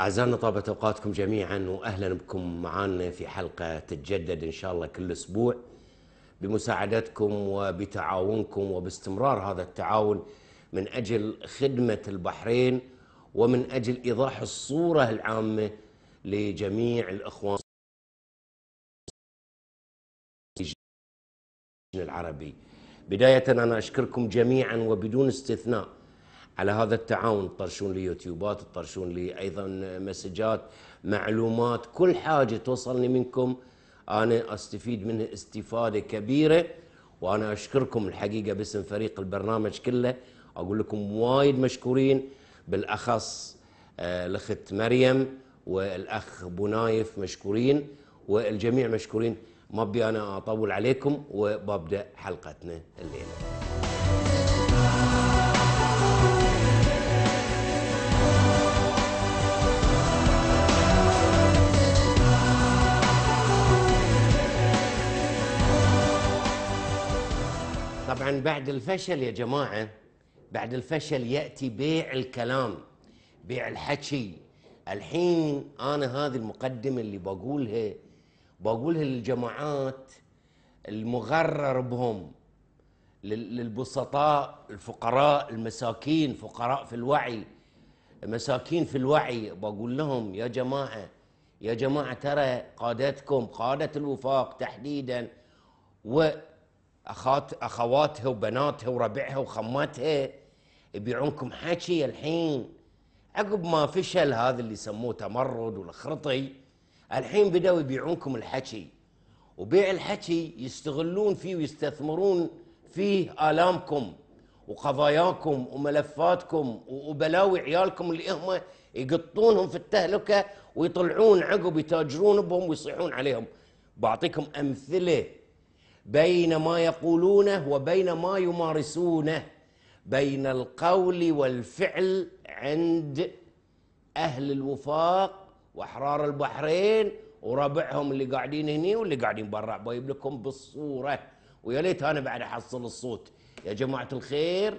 أعزائنا طابت أوقاتكم جميعا وأهلا بكم معنا في حلقة تتجدد إن شاء الله كل أسبوع بمساعدتكم وبتعاونكم وباستمرار هذا التعاون من أجل خدمة البحرين ومن أجل إيضاح الصورة العامة لجميع الإخوان العربي بداية أنا أشكركم جميعا وبدون استثناء على هذا التعاون تطرشون لي يوتيوبات تطرشون لي ايضا مسجات معلومات كل حاجه توصلني منكم انا استفيد منها استفاده كبيره وانا اشكركم الحقيقه باسم فريق البرنامج كله اقول لكم وايد مشكورين بالاخص آه، الاخت مريم والاخ ابو نايف مشكورين والجميع مشكورين ما ابي انا اطول عليكم وببدا حلقتنا الليله طبعا بعد الفشل يا جماعه بعد الفشل ياتي بيع الكلام بيع الحكي الحين انا هذه المقدمه اللي بقولها بقولها للجماعات المغرر بهم للبسطاء الفقراء المساكين فقراء في الوعي مساكين في الوعي بقول لهم يا جماعه يا جماعه ترى قادتكم قاده الوفاق تحديدا و اخات اخواتها وبناتها وربعها وخماتها يبيعونكم حكي الحين عقب ما فشل هذا اللي سموه تمرد والخرطي الحين بدأوا يبيعونكم الحكي وبيع الحكي يستغلون فيه ويستثمرون فيه آلامكم وقضاياكم وملفاتكم وبلاوي عيالكم اللي هم يقطونهم في التهلكة ويطلعون عقب يتاجرون بهم ويصيحون عليهم بعطيكم أمثلة بين ما يقولونه وبين ما يمارسونه بين القول والفعل عند اهل الوفاق واحرار البحرين وربعهم اللي قاعدين هني واللي قاعدين برا بجيب لكم بالصوره ويا ليت انا بعد احصل الصوت يا جماعه الخير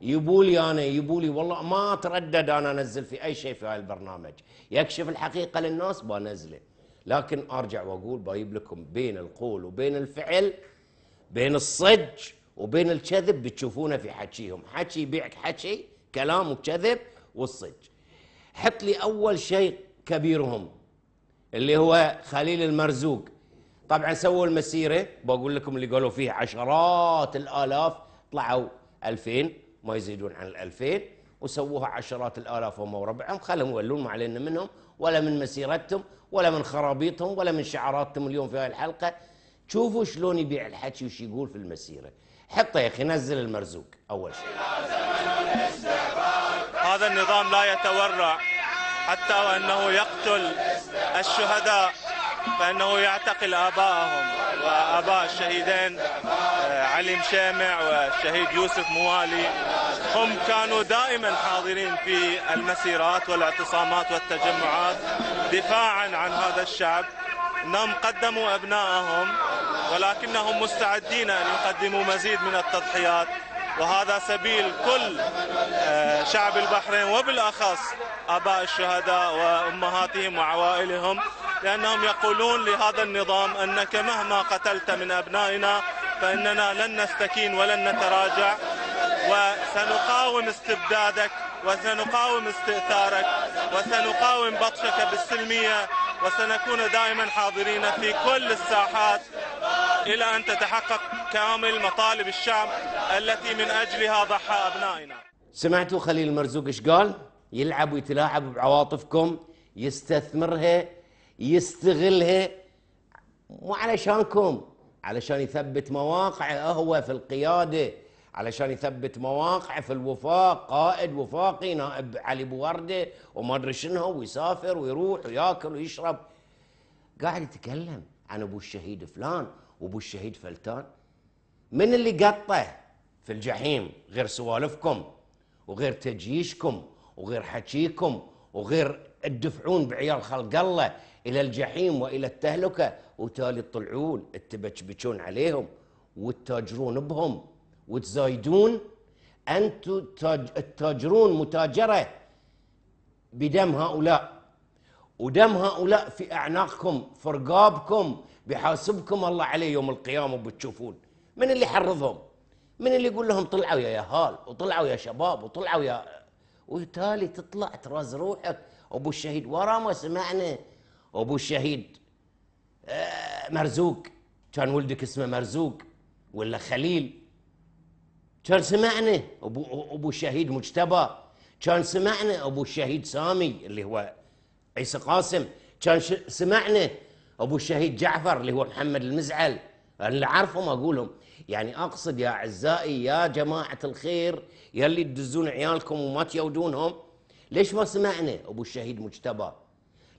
يبولي انا يبولي والله ما اتردد انا انزل في اي شيء في هاي البرنامج يكشف الحقيقه للناس بنزله لكن ارجع واقول بايب لكم بين القول وبين الفعل بين الصج وبين الكذب بتشوفونه في حكيهم حكي يبيعك حكي كلام وكذب والصج حط لي اول شيء كبيرهم اللي هو خليل المرزوق طبعا سووا المسيره بقول لكم اللي قالوا فيه عشرات الالاف طلعوا 2000 ما يزيدون عن ال 2000 وسووها عشرات الالاف هم وربعهم خلهم يولون ما علينا منهم ولا من مسيرتهم ولا من خرابيطهم ولا من شعاراتهم اليوم في هاي الحلقه شوفوا شلون يبيع الحكي وش يقول في المسيره حطه يا اخي نزل المرزوق اول شيء هذا النظام لا يتورع حتى وانه يقتل الشهداء فانه يعتقل اباهم واباء الشهيدين آه، علي مشامع والشهيد يوسف موالي هم كانوا دائما حاضرين في المسيرات والاعتصامات والتجمعات دفاعا عن هذا الشعب انهم قدموا ابنائهم ولكنهم مستعدين ان يقدموا مزيد من التضحيات وهذا سبيل كل آه، شعب البحرين وبالاخص اباء الشهداء وامهاتهم وعوائلهم لأنهم يقولون لهذا النظام أنك مهما قتلت من أبنائنا فإننا لن نستكين ولن نتراجع وسنقاوم استبدادك وسنقاوم استئثارك وسنقاوم بطشك بالسلمية وسنكون دائما حاضرين في كل الساحات إلى أن تتحقق كامل مطالب الشعب التي من أجلها ضحى أبنائنا سمعتوا خليل المرزوق إيش قال؟ يلعب ويتلاعب بعواطفكم يستثمرها يستغلها مو علشانكم علشان يثبت مواقعه هو في القياده علشان يثبت مواقعه في الوفاق قائد وفاقي نائب علي بورده وما ادري شنو ويسافر ويروح وياكل ويشرب قاعد يتكلم عن ابو الشهيد فلان وابو الشهيد فلتان من اللي قطه في الجحيم غير سوالفكم وغير تجيشكم وغير حكيكم وغير تدفعون بعيال خلق الله إلى الجحيم وإلى التهلكة وتالي تطلعون تبكبكون عليهم وتتاجرون بهم وتزايدون أنتم تتاجرون متاجرة بدم هؤلاء ودم هؤلاء في أعناقكم في رقابكم بحاسبكم الله عليه يوم القيامة وبتشوفون من اللي حرضهم من اللي يقول لهم طلعوا يا يهال وطلعوا يا شباب وطلعوا يا وتالي تطلع تراز روحك أبو الشهيد ورا ما سمعنا ابو الشهيد آه، مرزوق كان ولدك اسمه مرزوق ولا خليل كان سمعنا ابو ابو الشهيد مجتبى كان سمعنا ابو الشهيد سامي اللي هو عيسى قاسم كان سمعنا ابو الشهيد جعفر اللي هو محمد المزعل اللي عارفهم اقولهم يعني اقصد يا اعزائي يا جماعه الخير يلي تدزون عيالكم وما تيودونهم ليش ما سمعنا ابو الشهيد مجتبى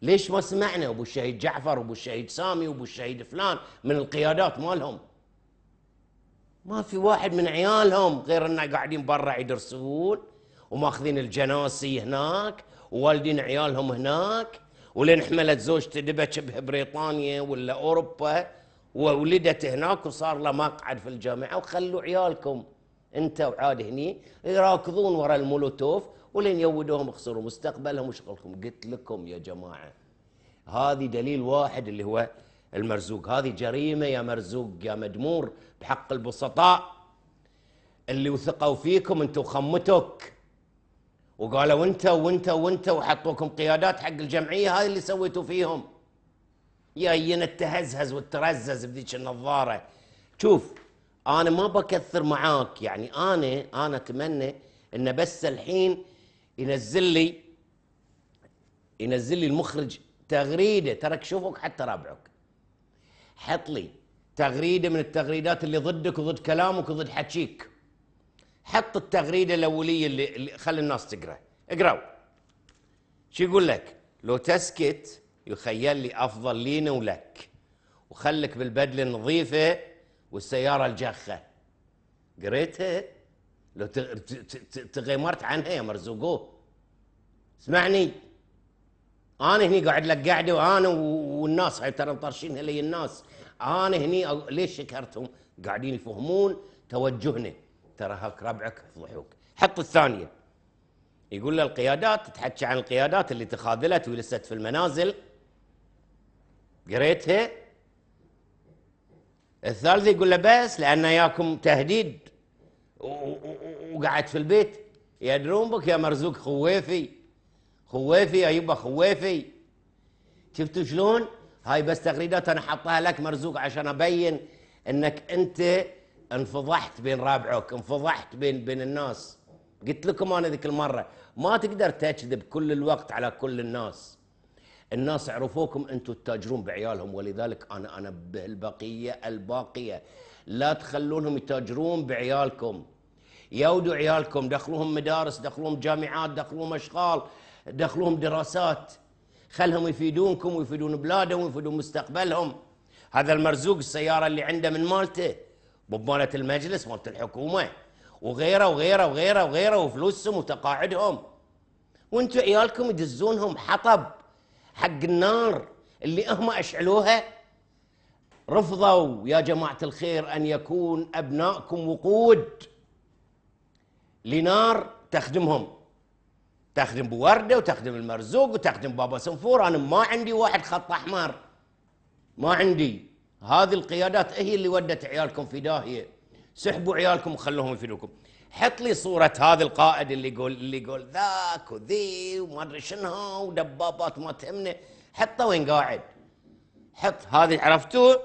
ليش ما سمعنا ابو الشهيد جعفر وابو الشهيد سامي وابو الشهيد فلان من القيادات مالهم ما في واحد من عيالهم غير انه قاعدين برا يدرسون وماخذين الجناسي هناك ووالدين عيالهم هناك ولين حملت زوجته دبش ببريطانيا ولا اوروبا وولدت هناك وصار له مقعد في الجامعه وخلوا عيالكم انت وعاد هني يراكضون ورا المولوتوف ولين يودوهم خسروا مستقبلهم وشغلكم قلت لكم يا جماعه هذه دليل واحد اللي هو المرزوق هذه جريمه يا مرزوق يا مدمور بحق البسطاء اللي وثقوا فيكم انتم خمتوك وقالوا انت وانت وانت وحطوكم قيادات حق الجمعيه هاي اللي سويتوا فيهم يا ين التهزهز والترزز بذيك النظاره شوف انا ما بكثر معاك يعني انا انا اتمنى ان بس الحين ينزل لي ينزل لي المخرج تغريده ترك شوفك حتى رابعك حط لي تغريده من التغريدات اللي ضدك وضد كلامك وضد حكيك حط التغريده الاوليه اللي, اللي خلي الناس تقرا اقراوا شو يقول لك لو تسكت يخيل لي افضل لينا ولك وخلك بالبدله النظيفه والسياره الجاخه قريتها لو تغيمرت عنها يا مرزوقو اسمعني انا هني قاعد لك قاعده وانا والناس هاي ترى مطرشينها لي الناس انا هني ليش شكرتهم؟ قاعدين يفهمون توجهنا ترى هاك ربعك فضحوك حط الثانيه يقول له القيادات تتحكي عن القيادات اللي تخاذلت ولست في المنازل قريتها الثالثه يقول له بس لان ياكم تهديد وقعدت في البيت يدرون بك يا مرزوق خويفي خويفي يا يبا خويفي شفتوا شلون؟ هاي بس تغريدات انا حطها لك مرزوق عشان ابين انك انت انفضحت بين رابعك، انفضحت بين بين الناس. قلت لكم انا ذيك المره ما تقدر تكذب كل الوقت على كل الناس. الناس عرفوكم انتم تتاجرون بعيالهم ولذلك انا انا بالبقيه الباقيه لا تخلونهم يتاجرون بعيالكم يودوا عيالكم دخلوهم مدارس دخلوهم جامعات دخلوهم اشغال دخلوهم دراسات خلهم يفيدونكم ويفيدون بلادهم ويفيدون مستقبلهم هذا المرزوق السياره اللي عنده من مالته بمالة المجلس مالة الحكومه وغيره وغيره وغيره وغيره وفلوسهم وتقاعدهم وانتم عيالكم يدزونهم حطب حق النار اللي هم اشعلوها رفضوا يا جماعه الخير ان يكون ابنائكم وقود لنار تخدمهم تخدم بورده وتخدم المرزوق وتخدم بابا سنفور انا ما عندي واحد خط احمر ما عندي هذه القيادات هي اللي ودت عيالكم في داهيه سحبوا عيالكم وخلوهم يفيدوكم حط لي صورة هذا القائد اللي يقول اللي يقول ذاك وذي وما ادري شنو ودبابات ما تهمنا حطه وين قاعد حط هذه عرفتوه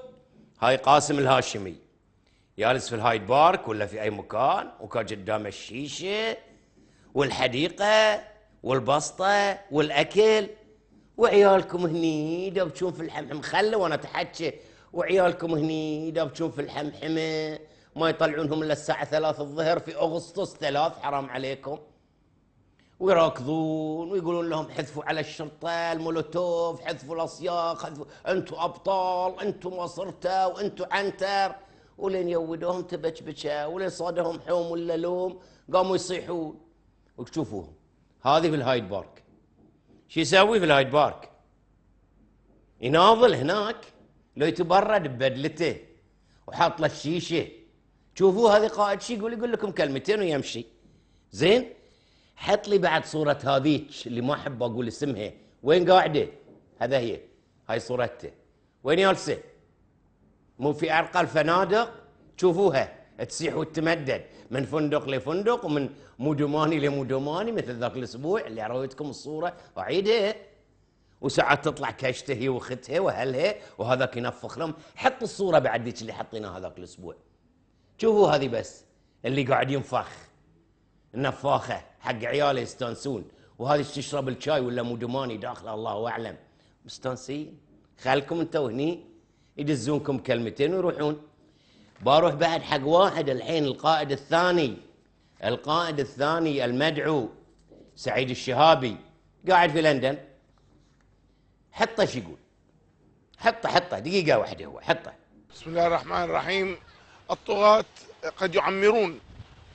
هاي قاسم الهاشمي جالس في الهايد بارك ولا في اي مكان وكان قدامه الشيشه والحديقه والبسطه والاكل وعيالكم هني دبجون في الحمحم خله وانا اتحكى وعيالكم هني دبجون في الحمحمه ما يطلعونهم الا الساعه ثلاث الظهر في اغسطس ثلاث حرام عليكم ويراكضون ويقولون لهم حذفوا على الشرطه المولوتوف حذفوا الاصياخ حذفوا انتم ابطال انتم وصرته وانتم عنتر ولين يودوهم تبشبشة ولين صادهم حوم ولا لوم قاموا يصيحون وشوفوهم هذه في الهايد بارك شو يسوي في الهايد بارك يناضل هناك لو يتبرد ببدلته وحاط له الشيشه شوفوا هذه قائد شي يقول يقول لكم كلمتين ويمشي زين حط لي بعد صورة هذيك اللي ما أحب أقول اسمها وين قاعدة هذا هي هاي صورته وين جالسه مو في ارقى الفنادق تشوفوها تسيح وتتمدد من فندق لفندق ومن مدماني لمدماني مثل ذاك الاسبوع اللي رويتكم الصوره اعيدها إيه؟ وساعات تطلع كشته هي واختها واهلها وهذاك ينفخ لهم حط الصوره بعد ذيك اللي حطيناها هذاك الاسبوع شوفوا هذه بس اللي قاعد ينفخ النفاخه حق عياله يستانسون وهذه تشرب الشاي ولا مدماني داخله الله اعلم مستانسين خلكم انتوا هني يدزونكم كلمتين ويروحون بروح بعد حق واحد الحين القائد الثاني القائد الثاني المدعو سعيد الشهابي قاعد في لندن حطه شو يقول حطه حطه دقيقة واحدة هو حطه بسم الله الرحمن الرحيم الطغاة قد يعمرون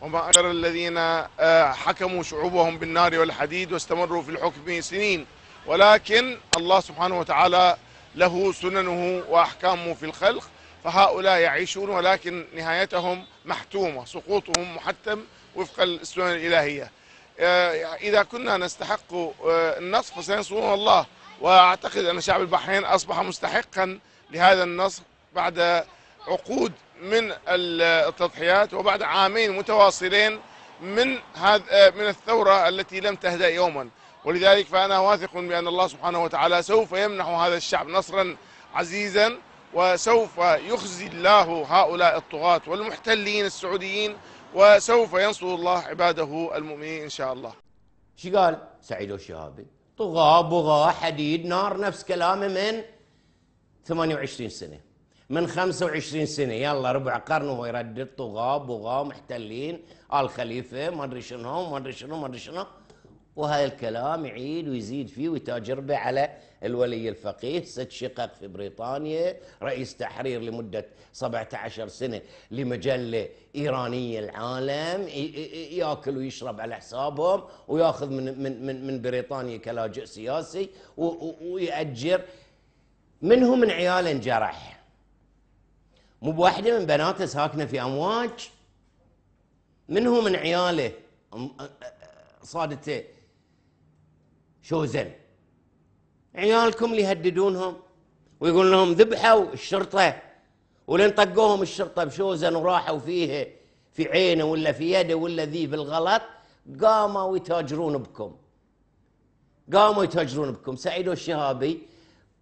وما أكثر الذين آه، حكموا شعوبهم بالنار والحديد واستمروا في الحكم سنين ولكن الله سبحانه وتعالى له سننه وأحكامه في الخلق فهؤلاء يعيشون ولكن نهايتهم محتومة سقوطهم محتم وفق السنن الإلهية آه، إذا كنا نستحق آه، النصر فسينصرون الله وأعتقد أن شعب البحرين أصبح مستحقا لهذا النصر بعد عقود من التضحيات وبعد عامين متواصلين من هذا آه، من الثوره التي لم تهدا يوما ولذلك فأنا واثق بأن الله سبحانه وتعالى سوف يمنح هذا الشعب نصرا عزيزا وسوف يخزي الله هؤلاء الطغاة والمحتلين السعوديين وسوف ينصر الله عباده المؤمنين إن شاء الله شو قال سعيد الشهابي طغاة بغاة حديد نار نفس كلامه من 28 سنة من 25 سنة يلا ربع قرن وهو يردد طغاة بغاة محتلين آل خليفة ما أدري شنو ما أدري شنو ما أدري شنو وهذا الكلام يعيد ويزيد فيه ويتاجر به على الولي الفقيه ست شقق في بريطانيا رئيس تحرير لمدة 17 سنة لمجلة إيرانية العالم ياكل ويشرب على حسابهم وياخذ من من من, من بريطانيا كلاجئ سياسي ويأجر منه من عياله انجرح مو بواحدة من بناته ساكنة في أمواج منه من عياله صادته شو زين عيالكم اللي يهددونهم ويقول لهم ذبحوا الشرطه ولين طقوهم الشرطه بشوزن وراحوا فيه في عينه ولا في يده ولا ذي بالغلط قاموا يتاجرون بكم قاموا يتاجرون بكم سعيد الشهابي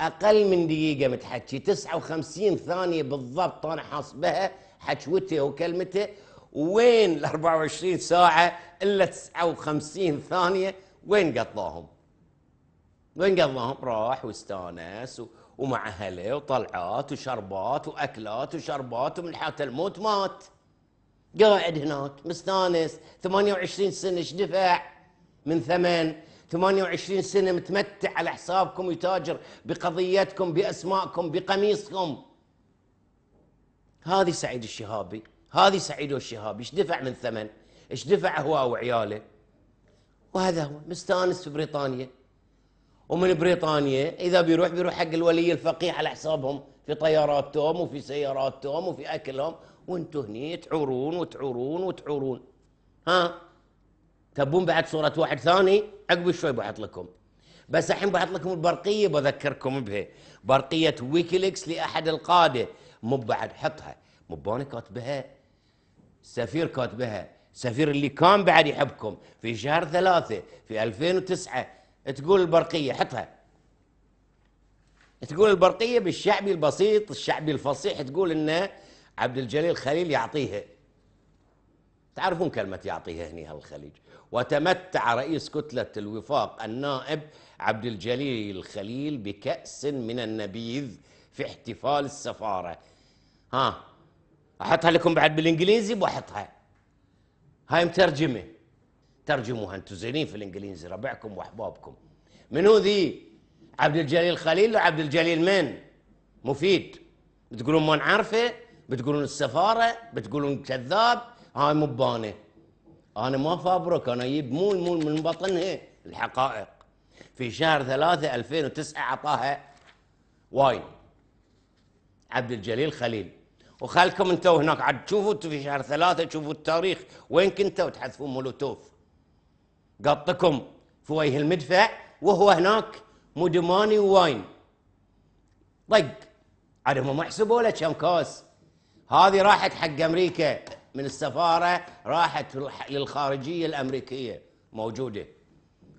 اقل من دقيقه متحكي 59 ثانيه بالضبط انا حاسبها حشوته وكلمته وين ال 24 ساعه الا 59 ثانيه وين قطاهم؟ قضاهم راح واستانس ومع اهله وطلعات وشربات واكلات وشربات ومن حياته الموت مات قاعد هناك مستانس 28 سنه ايش دفع من ثمن 28 سنه متمتع على حسابكم يتاجر بقضيتكم باسمائكم بقميصكم هذه سعيد الشهابي هذه سعيد الشهابي ايش دفع من ثمن ايش دفع هو وعياله وهذا هو مستانس في بريطانيا ومن بريطانيا اذا بيروح بيروح حق الولي الفقيه على حسابهم في طياراتهم وفي سياراتهم وفي اكلهم وانتم هني تعورون وتعورون وتعورون ها تبون بعد صوره واحد ثاني عقب شوي بحط لكم بس الحين بحط لكم البرقيه بذكركم بها برقيه ويكيليكس لاحد القاده مو بعد حطها مو بوني كاتبها السفير كاتبها السفير اللي كان بعد يحبكم في شهر ثلاثة في 2009 تقول البرقيه حطها تقول البرقيه بالشعبي البسيط الشعبي الفصيح تقول ان عبد الجليل خليل يعطيها تعرفون كلمه يعطيها هنا الخليج وتمتع رئيس كتله الوفاق النائب عبد الجليل الخليل بكاس من النبيذ في احتفال السفاره ها احطها لكم بعد بالانجليزي بحطها هاي مترجمه ترجموها انتم زينين في الانجليزي ربعكم واحبابكم منو ذي عبد الجليل خليل وعبد الجليل من مفيد بتقولون ما نعرفه بتقولون السفاره بتقولون كذاب هاي مبانه انا ما فابرك انا اجيب مول مول من بطنها الحقائق في شهر ثلاثة 2009 عطاها واين عبد الجليل خليل وخلكم انتوا هناك عاد تشوفوا في شهر ثلاثة تشوفوا التاريخ وين كنتوا تحذفون مولوتوف قطكم في وجه المدفع وهو هناك مدماني وواين طق عاد هم ما يحسبوا له كم كاس هذه راحت حق امريكا من السفاره راحت للخارجيه الامريكيه موجوده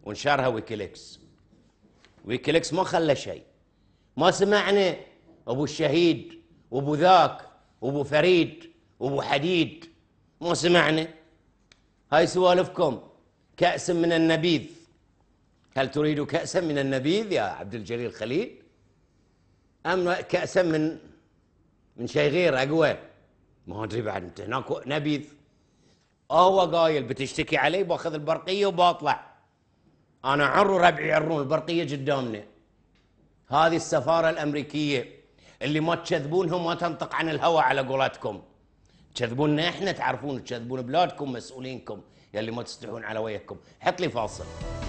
ونشرها ويكيليكس ويكيليكس ما خلى شيء ما سمعنا ابو الشهيد وابو ذاك وابو فريد وابو حديد ما سمعنا هاي سوالفكم كأس من النبيذ هل تريد كأسا من النبيذ يا عبد الجليل خليل أم كأسا من من شيء غير أقوى ما أدري بعد أنت هناك نبيذ هو قايل بتشتكي علي باخذ البرقية وباطلع أنا عر ربعي يعرون البرقية قدامنا هذه السفارة الأمريكية اللي ما تكذبونهم ما تنطق عن الهوى على قولتكم تكذبوننا احنا تعرفون تكذبون بلادكم مسؤولينكم يلي ما تستحون على وجهكم حط لي فاصل